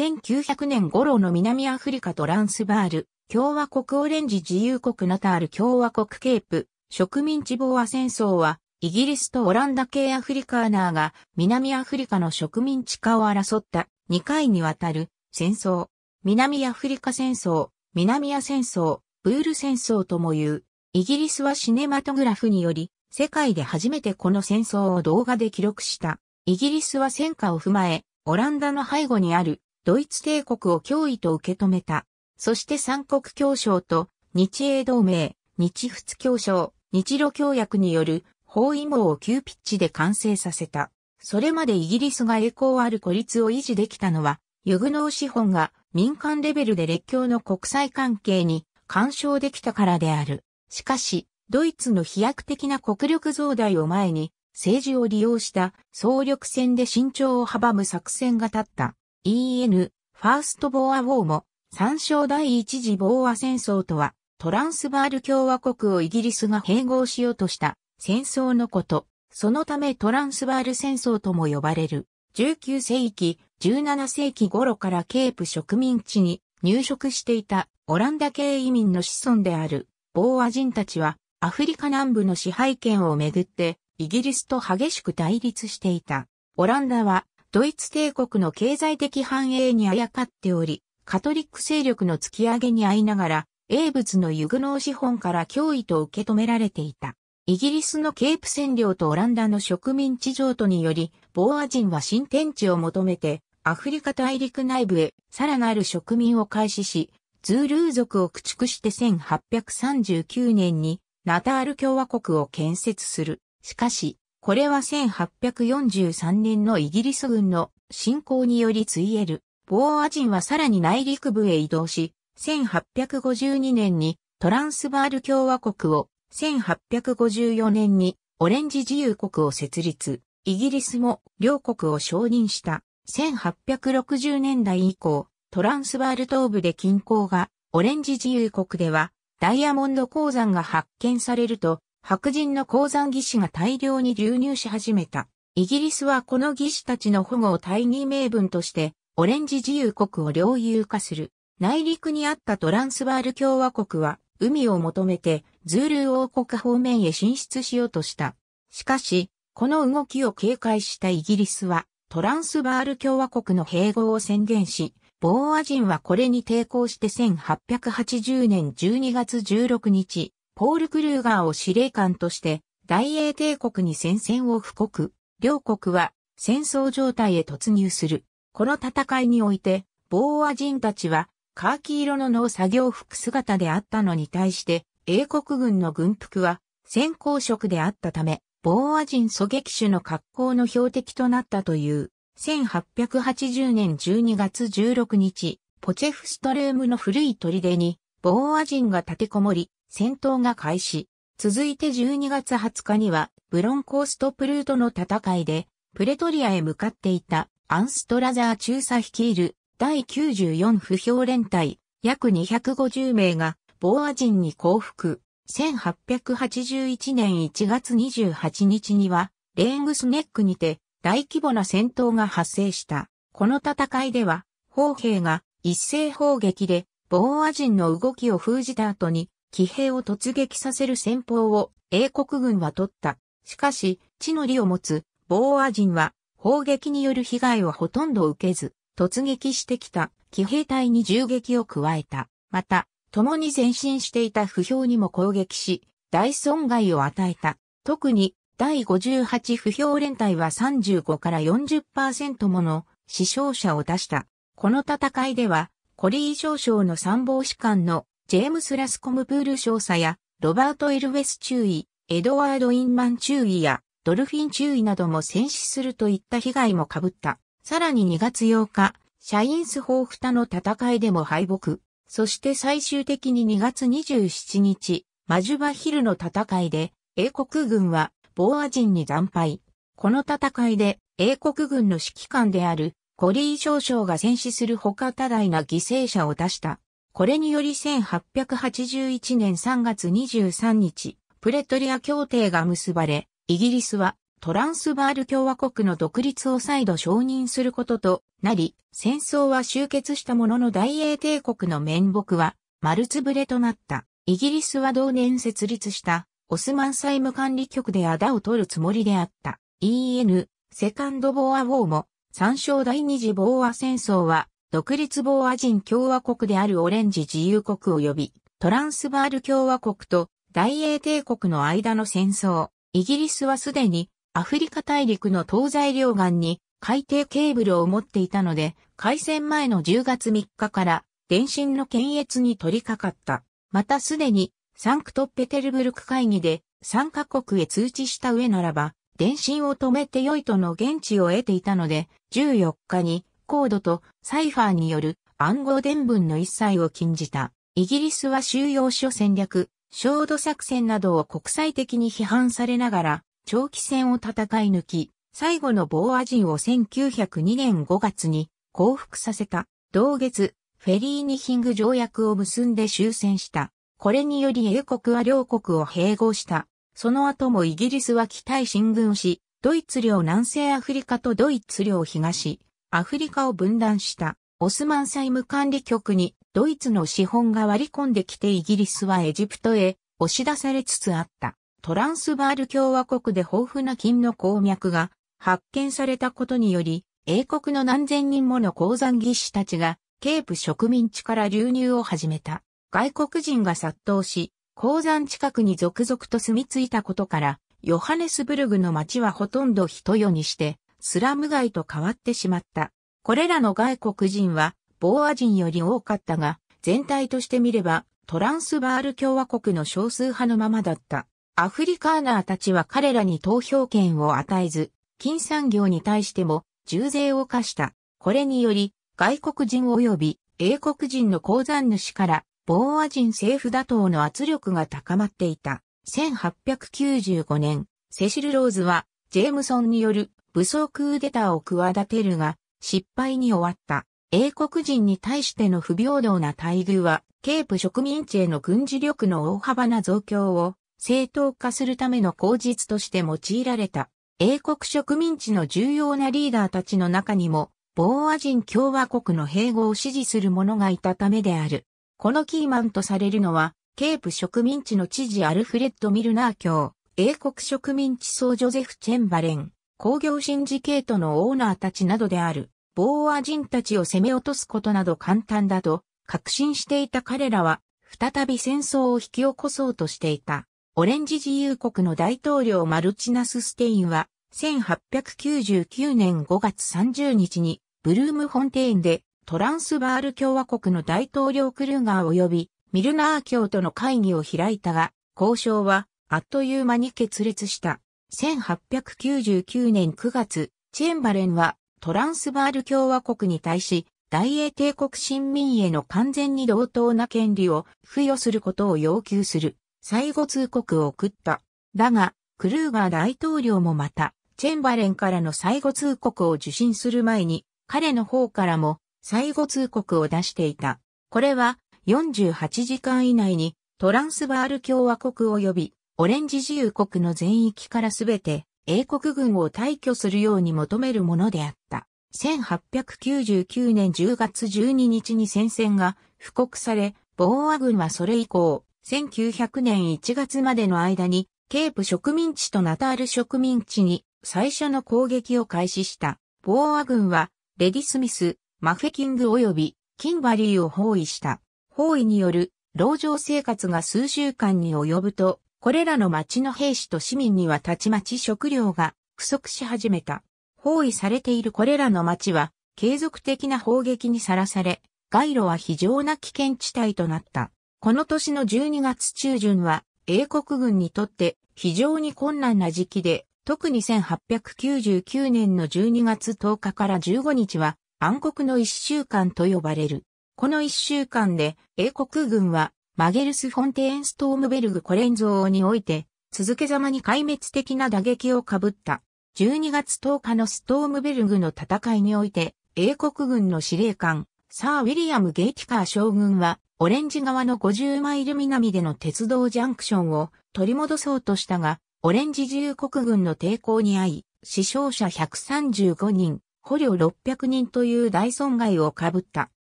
1900年頃の南アフリカトランスバール、共和国オレンジ自由国ナタール共和国ケープ、植民地防和戦争は、イギリスとオランダ系アフリカーナーが南アフリカの植民地化を争った2回にわたる戦争、南アフリカ戦争、南ア戦争、ブール戦争ともいう、イギリスはシネマトグラフにより、世界で初めてこの戦争を動画で記録した。イギリスは戦火を踏まえ、オランダの背後にあるドイツ帝国を脅威と受け止めた。そして三国協商と日英同盟、日仏協商、日露協約による包囲網を急ピッチで完成させた。それまでイギリスが栄光ある孤立を維持できたのは、ユグノー資本が民間レベルで列強の国際関係に干渉できたからである。しかし、ドイツの飛躍的な国力増大を前に、政治を利用した総力戦で慎重を阻む作戦が立った。EN、ファースト・ボーア・ウォーも、参照第一次ボーア戦争とは、トランスバール共和国をイギリスが併合しようとした戦争のこと。そのためトランスバール戦争とも呼ばれる。19世紀、17世紀頃からケープ植民地に入植していたオランダ系移民の子孫であるボーア人たちはアフリカ南部の支配権をめぐってイギリスと激しく対立していた。オランダはドイツ帝国の経済的繁栄にあやかっており、カトリック勢力の突き上げにあいながら、英仏のユグノー資本から脅威と受け止められていた。イギリスのケープ占領とオランダの植民地譲渡により、ボーア人は新天地を求めて、アフリカ大陸内部へさらなる植民を開始し、ズールー族を駆逐して1839年にナタール共和国を建設する。しかし、これは1843年のイギリス軍の侵攻によりついえる、ボーア人はさらに内陸部へ移動し、1852年にトランスバール共和国を、1854年にオレンジ自由国を設立、イギリスも両国を承認した。1860年代以降、トランスバール東部で近郊が、オレンジ自由国では、ダイヤモンド鉱山が発見されると、白人の鉱山技師が大量に流入し始めた。イギリスはこの技師たちの保護を大義名分として、オレンジ自由国を領有化する。内陸にあったトランスバール共和国は、海を求めて、ズール王国方面へ進出しようとした。しかし、この動きを警戒したイギリスは、トランスバール共和国の併合を宣言し、ボーア人はこれに抵抗して1880年12月16日、ポール・クルーガーを司令官として大英帝国に戦線を布告。両国は戦争状態へ突入する。この戦いにおいて、ボーア人たちはカーキ色の農作業服姿であったのに対して、英国軍の軍服は先行色であったため、ボーア人狙撃手の格好の標的となったという、1880年12月16日、ポチェフストレームの古い砦に、ボーア人が立てこもり、戦闘が開始。続いて12月20日には、ブロンコーストプルートの戦いで、プレトリアへ向かっていたアンストラザー中佐率いる第94不評連隊約250名がボーア人に降伏。1881年1月28日にはレーングスネックにて大規模な戦闘が発生した。この戦いでは砲兵が一斉砲撃でボーア人の動きを封じた後に騎兵を突撃させる戦法を英国軍は取った。しかし、地の利を持つボーア人は砲撃による被害はほとんど受けず、突撃してきた騎兵隊に銃撃を加えた。また、共に前進していた不評にも攻撃し、大損害を与えた。特に、第58不評連隊は35から40%もの死傷者を出した。この戦いでは、コリー少将の参謀士官のジェームス・ラスコムプール少佐や、ロバート・エルウェス注意、エドワード・インマン注意や、ドルフィン注意なども戦死するといった被害も被った。さらに2月8日、シャインス・ホーフタの戦いでも敗北。そして最終的に2月27日、マジュバヒルの戦いで、英国軍は、ボーア人に惨敗。この戦いで、英国軍の指揮官である、コリー少将が戦死するほか多大な犠牲者を出した。これにより1881年3月23日、プレトリア協定が結ばれ、イギリスはトランスバール共和国の独立を再度承認することとなり、戦争は終結したものの大英帝国の面目は丸つぶれとなった。イギリスは同年設立したオスマン債務管理局で仇を取るつもりであった。EN、セカンドボアウォーも、参照第二次ボーア戦争は独立防ーア人共和国であるオレンジ自由国及びトランスバール共和国と大英帝国の間の戦争。イギリスはすでにアフリカ大陸の東西両岸に海底ケーブルを持っていたので、開戦前の10月3日から電信の検閲に取り掛かった。またすでにサンクトペテルブルク会議で参加国へ通知した上ならば、電信を止めて良いとの現地を得ていたので、14日にコードとサイファーによる暗号伝聞の一切を禁じた。イギリスは収容所戦略、焦土作戦などを国際的に批判されながら、長期戦を戦い抜き、最後のボーア人を1902年5月に降伏させた。同月、フェリーニヒング条約を結んで終戦した。これにより英国は両国を併合した。その後もイギリスは北へ進軍し、ドイツ領南西アフリカとドイツ領東、アフリカを分断したオスマン債務管理局にドイツの資本が割り込んできてイギリスはエジプトへ押し出されつつあった。トランスバール共和国で豊富な金の鉱脈が発見されたことにより、英国の何千人もの鉱山技師たちがケープ植民地から流入を始めた。外国人が殺到し、鉱山近くに続々と住み着いたことから、ヨハネスブルグの街はほとんど人世にして、スラム街と変わってしまった。これらの外国人は、ボーア人より多かったが、全体として見れば、トランスバール共和国の少数派のままだった。アフリカーナーたちは彼らに投票権を与えず、金産業に対しても重税を課した。これにより、外国人及び英国人の鉱山主から、ボーア人政府打倒の圧力が高まっていた。1895年、セシル・ローズは、ジェームソンによる武装クーデターを企てるが、失敗に終わった。英国人に対しての不平等な待遇は、ケープ植民地への軍事力の大幅な増強を正当化するための口実として用いられた。英国植民地の重要なリーダーたちの中にも、ボーア人共和国の併合を支持する者がいたためである。このキーマンとされるのは、ケープ植民地の知事アルフレッド・ミルナー卿、英国植民地総ジョゼフ・チェンバレン、工業シンジケートのオーナーたちなどである、ボーア人たちを攻め落とすことなど簡単だと、確信していた彼らは、再び戦争を引き起こそうとしていた。オレンジ自由国の大統領マルチナス・ステインは、1899年5月30日に、ブルームォンテーンで、トランスバール共和国の大統領クルーガー及び、ミルナー教との会議を開いたが、交渉は、あっという間に決裂した。1899年9月、チェンバレンはトランスバール共和国に対し、大英帝国新民への完全に同等な権利を付与することを要求する、最後通告を送った。だが、クルーガー大統領もまた、チェンバレンからの最後通告を受信する前に、彼の方からも最後通告を出していた。これは48時間以内にトランスバール共和国及びオレンジ自由国の全域からすべて英国軍を退去するように求めるものであった。1899年10月12日に戦線が布告され、ボーア軍はそれ以降、1900年1月までの間に、ケープ植民地とナタール植民地に最初の攻撃を開始した。ボーア軍は、レディスミス、マフェキング及びキンバリーを包囲した。包囲による、牢城生活が数週間に及ぶと、これらの町の兵士と市民にはたちまち食料が不足し始めた。包囲されているこれらの町は継続的な砲撃にさらされ、街路は非常な危険地帯となった。この年の12月中旬は英国軍にとって非常に困難な時期で、特に1899年の12月10日から15日は暗黒の一週間と呼ばれる。この一週間で英国軍はマゲルス・フォンテーンストームベルグ・コレンゾーにおいて、続けざまに壊滅的な打撃をかぶった。12月10日のストームベルグの戦いにおいて、英国軍の司令官、サー・ウィリアム・ゲイティカー将軍は、オレンジ側の50マイル南での鉄道ジャンクションを取り戻そうとしたが、オレンジ自由国軍の抵抗に遭い、死傷者135人、捕虜600人という大損害をかぶった。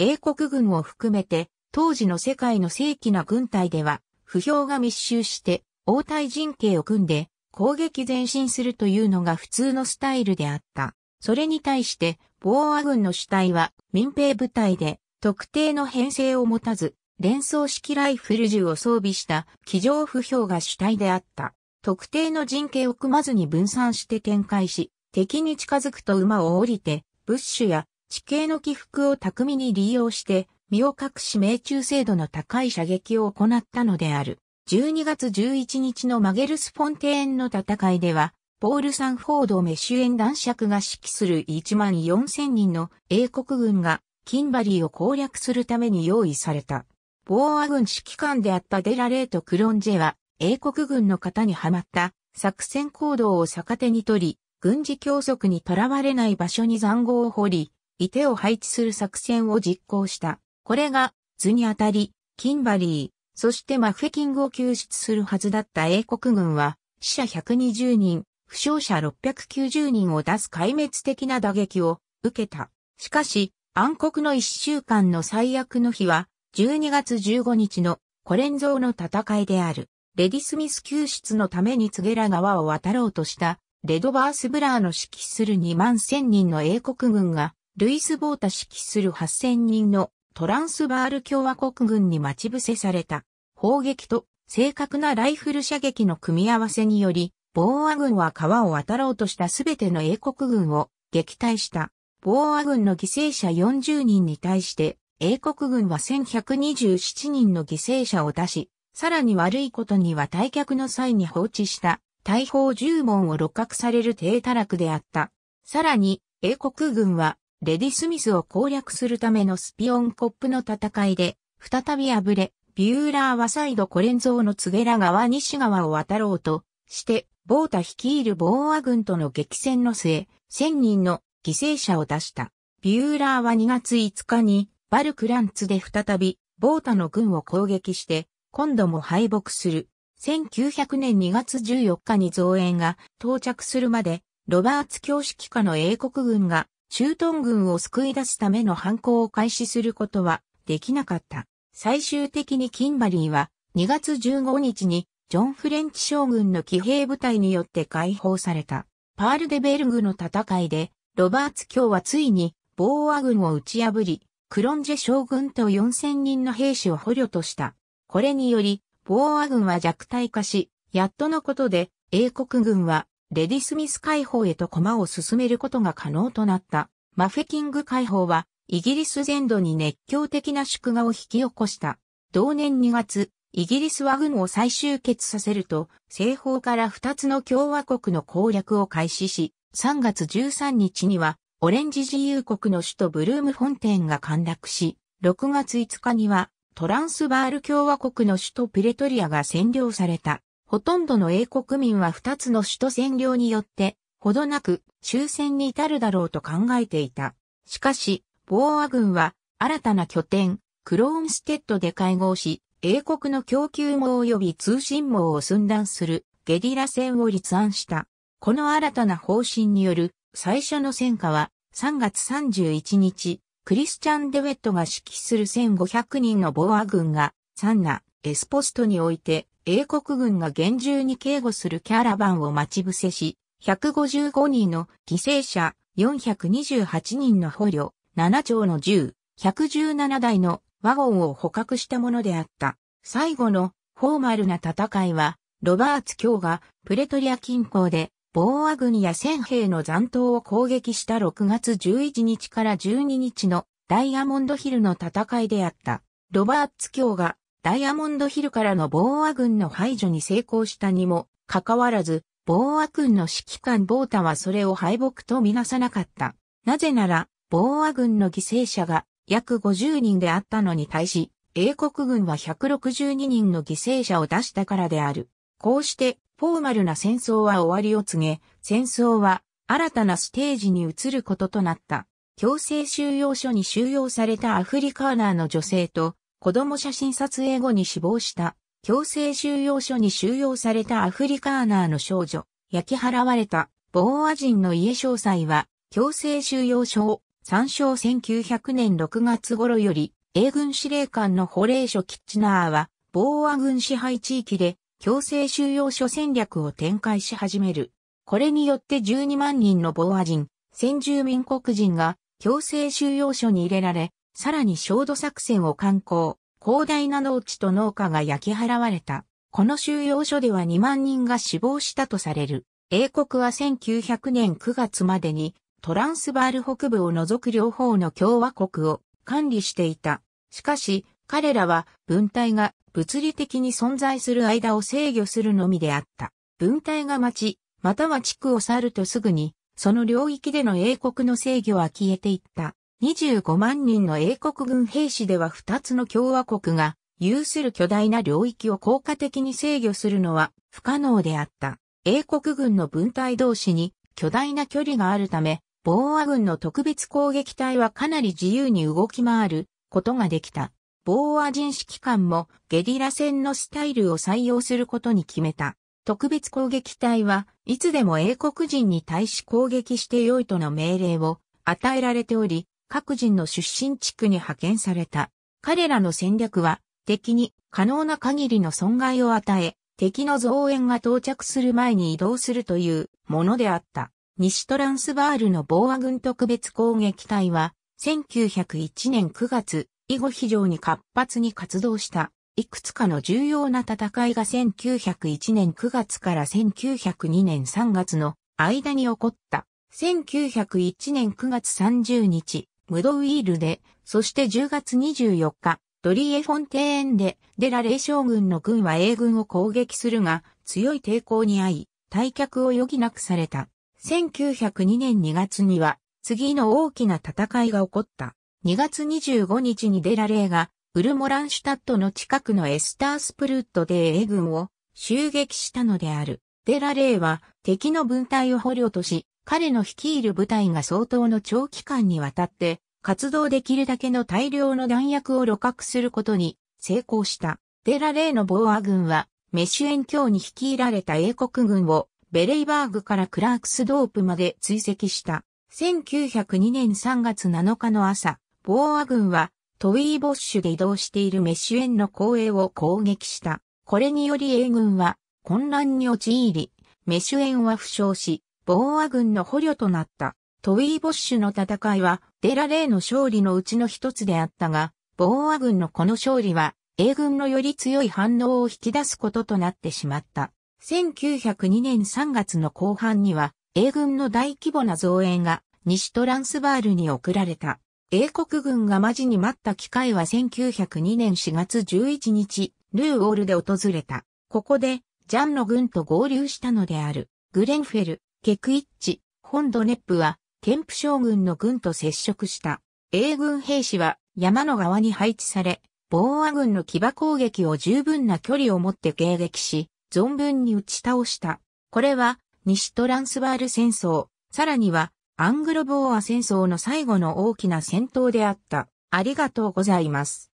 英国軍を含めて当時の世界の正規な軍隊では、不評が密集して応対陣形を組んで攻撃前進するというのが普通のスタイルであった。それに対して、防ー軍の主体は民兵部隊で特定の編成を持たず、連装式ライフル銃を装備した機上不評が主体であった。特定の陣形を組まずに分散して展開し、敵に近づくと馬を降りて、ブッシュや地形の起伏を巧みに利用して身を隠し命中精度の高い射撃を行ったのである。12月11日のマゲルス・フォンテーンの戦いでは、ポール・サンフォード・メシュエン男爵が指揮する1万4000人の英国軍が、キンバリーを攻略するために用意された。ボーア軍指揮官であったデラレート・クロンジェは、英国軍の型にはまった作戦行動を逆手に取り、軍事教則にとらわれない場所に残壕を掘り、いてを配置する作戦を実行した。これが図にあたり、キンバリー、そしてマフェキングを救出するはずだった英国軍は、死者120人、負傷者690人を出す壊滅的な打撃を受けた。しかし、暗黒の1週間の最悪の日は、12月15日のコレンゾーの戦いである。レディスミス救出のために告げら川を渡ろうとした、レドバース・ブラーの指揮する2万1000人の英国軍が、ルイス・ボータ指揮する8000人のトランスバール共和国軍に待ち伏せされた。砲撃と正確なライフル射撃の組み合わせにより、ボーア軍は川を渡ろうとしたすべての英国軍を撃退した。ボーア軍の犠牲者40人に対して、英国軍は1127人の犠牲者を出し、さらに悪いことには退却の際に放置した大砲10門を六角される低たらくであった。さらに、英国軍はレディ・スミスを攻略するためのスピオンコップの戦いで、再び敗れ、ビューラーは再度コレンゾーのツゲラ川西川を渡ろうとして、ボータ率いるボーア軍との激戦の末、1000人の犠牲者を出した。ビューラーは2月5日にバルクランツで再びボータの軍を攻撃して、今度も敗北する。1900年2月14日に増援が到着するまで、ロバーツ教指揮下の英国軍が駐屯軍を救い出すための反抗を開始することはできなかった。最終的にキンバリーは2月15日にジョン・フレンチ将軍の騎兵部隊によって解放された。パールデベルグの戦いでロバーツ卿はついにボーア軍を打ち破り、クロンジェ将軍と4000人の兵士を捕虜とした。これにより、ボーア軍は弱体化し、やっとのことで英国軍はレディスミス解放へと駒を進めることが可能となった。マフェキング解放は、イギリス全土に熱狂的な祝賀を引き起こした。同年2月、イギリスは軍を再集結させると、西方から2つの共和国の攻略を開始し、3月13日には、オレンジ自由国の首都ブルームフォンテンが陥落し、6月5日には、トランスバール共和国の首都プレトリアが占領された。ほとんどの英国民は2つの首都占領によって、ほどなく終戦に至るだろうと考えていた。しかし、ボーア軍は新たな拠点、クローンステッドで会合し、英国の供給網及び通信網を寸断するゲリラ戦を立案した。この新たな方針による最初の戦果は3月31日、クリスチャン・デウェットが指揮する1500人のボア軍がサンナ、エスポストにおいて英国軍が厳重に警護するキャラバンを待ち伏せし、155人の犠牲者、428人の捕虜、7丁の銃、117台のワゴンを捕獲したものであった。最後のフォーマルな戦いは、ロバーツ卿がプレトリア近郊でボーア軍や戦兵の残党を攻撃した6月11日から12日のダイヤモンドヒルの戦いであった。ロバーツ卿がダイヤモンドヒルからのボーア軍の排除に成功したにも、かかわらず、ボーア軍の指揮官ボータはそれを敗北とみなさなかった。なぜなら、ボーア軍の犠牲者が約50人であったのに対し、英国軍は162人の犠牲者を出したからである。こうして、フォーマルな戦争は終わりを告げ、戦争は新たなステージに移ることとなった。強制収容所に収容されたアフリカーナーの女性と子供写真撮影後に死亡した強制収容所に収容されたアフリカーナーの少女、焼き払われたボーア人の家詳細は強制収容所を参照1900年6月頃より英軍司令官の保冷所キッチナーはボーア軍支配地域で強制収容所戦略を展開し始める。これによって12万人のボーア人、先住民国人が強制収容所に入れられ、さらに焦土作戦を観光、広大な農地と農家が焼き払われた。この収容所では2万人が死亡したとされる。英国は1900年9月までにトランスバール北部を除く両方の共和国を管理していた。しかし、彼らは文体が物理的に存在する間を制御するのみであった。文体が町、または地区を去るとすぐに、その領域での英国の制御は消えていった。25万人の英国軍兵士では2つの共和国が有する巨大な領域を効果的に制御するのは不可能であった。英国軍の分隊同士に巨大な距離があるため、防和軍の特別攻撃隊はかなり自由に動き回ることができた。防和人指揮官もゲリラ戦のスタイルを採用することに決めた。特別攻撃隊はいつでも英国人に対し攻撃してよいとの命令を与えられており、各人の出身地区に派遣された。彼らの戦略は、敵に可能な限りの損害を与え、敵の増援が到着する前に移動するというものであった。西トランスバールの防和軍特別攻撃隊は、1901年9月、以後非常に活発に活動した。いくつかの重要な戦いが1901年9月から1902年3月の間に起こった。1901年9月30日、ムドウィールで、そして10月24日、ドリエフォンテーンで、デラレー将軍の軍は英軍を攻撃するが、強い抵抗に遭い、退却を余儀なくされた。1902年2月には、次の大きな戦いが起こった。2月25日にデラレーが、ウルモランシュタットの近くのエスタースプルットで英軍を襲撃したのである。デラレーは敵の分隊を捕虜とし、彼の率いる部隊が相当の長期間にわたって活動できるだけの大量の弾薬を露獲することに成功した。デラレーのボーア軍はメシュエン教に率いられた英国軍をベレイバーグからクラークスドープまで追跡した。1902年3月7日の朝、ボーア軍はトウィーボッシュで移動しているメシュエンの後衛を攻撃した。これにより英軍は混乱に陥り、メシュエンは負傷し、ボーア軍の捕虜となったトウィーボッシュの戦いはデラレーの勝利のうちの一つであったが、ボーア軍のこの勝利は英軍のより強い反応を引き出すこととなってしまった。1902年3月の後半には英軍の大規模な増援が西トランスバールに送られた。英国軍が待ちに待った機会は1902年4月11日、ルーオールで訪れた。ここで、ジャンの軍と合流したのである、グレンフェル、ゲクイッチ、本土ネップは、ケンプ将軍の軍と接触した。英軍兵士は山の側に配置され、防和軍の騎馬攻撃を十分な距離を持って迎撃し、存分に打ち倒した。これは、西トランスバール戦争、さらには、アングロボーア戦争の最後の大きな戦闘であった。ありがとうございます。